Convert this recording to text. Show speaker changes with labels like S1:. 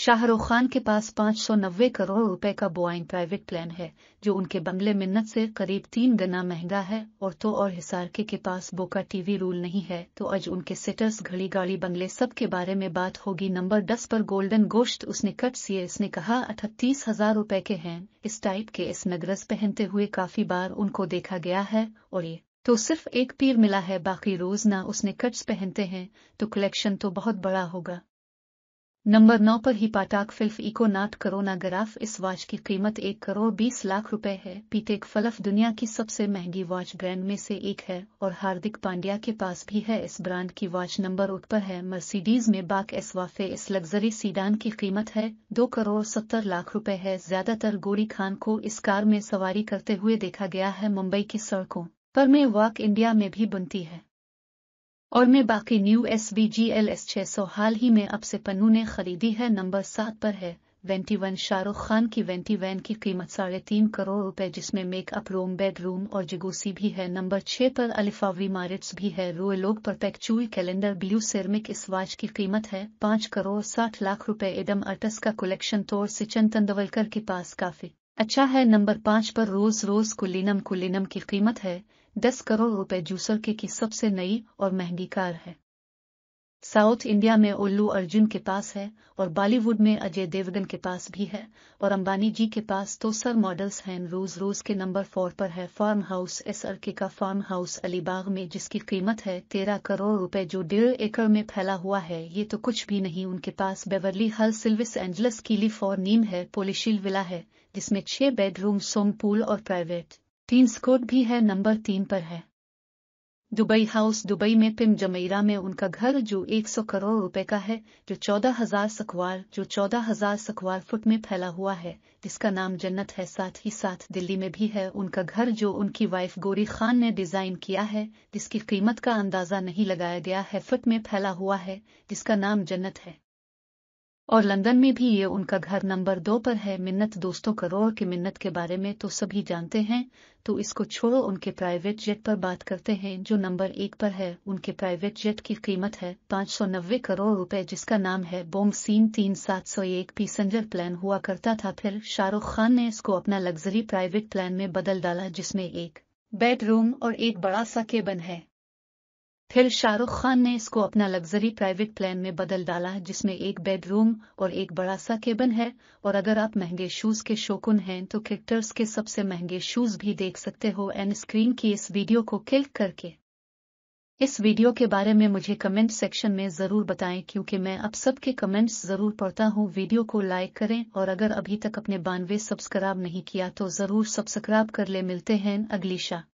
S1: शाहरुख खान के पास पाँच सौ नब्बे करोड़ रुपए का बोइंग प्राइवेट प्लेन है जो उनके बंगले मिन्नत से करीब तीन गना महंगा है और तो और हिसारके के पास बोका टीवी रूल नहीं है तो आज उनके सेटर्स घड़ी गाड़ी बंगले सब के बारे में बात होगी नंबर दस पर गोल्डन गोश्त उसने कट सीए इसने कहा अठतीस हजार रुपए के हैं इस टाइप के इस नगरस पहनते हुए काफी बार उनको देखा गया है और ये तो सिर्फ एक पीर मिला है बाकी रोज ना उसने कट्स पहनते हैं तो कलेक्शन तो बहुत बड़ा होगा नंबर नौ पर ही पाटाक फिल्फ इकोनाट करोना ग्राफ इस वॉच की कीमत एक करोड़ बीस लाख रुपए है पीटेक फलफ दुनिया की सबसे महंगी वॉच ब्रांड में से एक है और हार्दिक पांड्या के पास भी है इस ब्रांड की वॉच नंबर उठ पर है मर्सिडीज में बाक एस वाफे इस लग्जरी सीडान की कीमत है दो करोड़ सत्तर लाख रुपए है ज्यादातर गोरी खान को इस कार में सवारी करते हुए देखा गया है मुंबई की सड़कों पर में वाक इंडिया में भी बनती है और में बाकी new S V G L S छह सौ हाल ही में अब से पन्नू ने खरीदी है नंबर सात पर है वेंटी वन शाहरुख खान की वेंटी वैन की कीमत साढ़े तीन करोड़ रुपए जिसमें मेकअप रूम बेडरूम और जिगोसी भी है नंबर छह पर अलिफावी मारिट्स भी है रोएलोग पर पैकचूल कैलेंडर ब्लू सिरमिक इस वाच की कीमत है पाँच करोड़ साठ लाख रुपए एडम अर्टस का कलेक्शन तौर से चंद तंदवलकर के पास काफी अच्छा है नंबर पाँच पर रोज रोज कुलिनम कुलिनम की कीमत है दस करोड़ रुपए जूसर के की सबसे नई और महंगी कार है साउथ इंडिया में उल्लू अर्जुन के पास है और बॉलीवुड में अजय देवगन के पास भी है और अंबानी जी के पास तो सर मॉडल्स हैं रोज रोज के नंबर फोर पर है फार्म हाउस एस आर के का फार्म हाउस अलीबाग में जिसकी कीमत है तेरह करोड़ रुपए जो डेढ़ एकड़ में फैला हुआ है ये तो कुछ भी नहीं उनके पास बेवरली हल सिल्विस एंजलस की लिफ और नीम है पोलिशिल विला है जिसमें छह बेडरूम सोम पूल और प्राइवेट तीन स्कोर भी है नंबर तीन पर है दुबई हाउस दुबई में पिम जमेरा में उनका घर जो 100 करोड़ रुपए का है जो 14,000 सखवार जो 14,000 सखवार फुट में फैला हुआ है जिसका नाम जन्नत है साथ ही साथ दिल्ली में भी है उनका घर जो उनकी वाइफ गोरी खान ने डिजाइन किया है जिसकी कीमत का अंदाजा नहीं लगाया गया है फुट में फैला हुआ है जिसका नाम जन्नत है और लंदन में भी ये उनका घर नंबर दो पर है मिन्नत दोस्तों करोड़ की मिन्नत के बारे में तो सभी जानते हैं तो इसको छोड़ो उनके प्राइवेट जेट पर बात करते हैं जो नंबर एक पर है उनके प्राइवेट जेट की कीमत है पाँच सौ नब्बे करोड़ रुपए जिसका नाम है बोम सीन तीन सात सौ एक पीसेंजर प्लान हुआ करता था फिर शाहरुख खान ने इसको अपना लग्जरी प्राइवेट प्लान में बदल डाला जिसमें एक बेडरूम और एक बड़ा सा केबन है फिर शाहरुख खान ने इसको अपना लग्जरी प्राइवेट प्लान में बदल डाला जिसमें एक बेडरूम और एक बड़ा सा केबन है और अगर आप महंगे शूज के शौकुन हैं तो क्रिक्टर्स के सबसे महंगे शूज भी देख सकते हो एंड स्क्रीन की इस वीडियो को क्लिक करके इस वीडियो के बारे में मुझे कमेंट सेक्शन में ज़रूर बताएं क्योंकि मैं अब सबके कमेंट्स ज़रूर पढ़ता हूँ वीडियो को लाइक करें और अगर अभी तक अपने बानवे सब्सक्राइब नहीं किया तो ज़रूर सब्सक्राइब कर ले मिलते हैं अगली शाह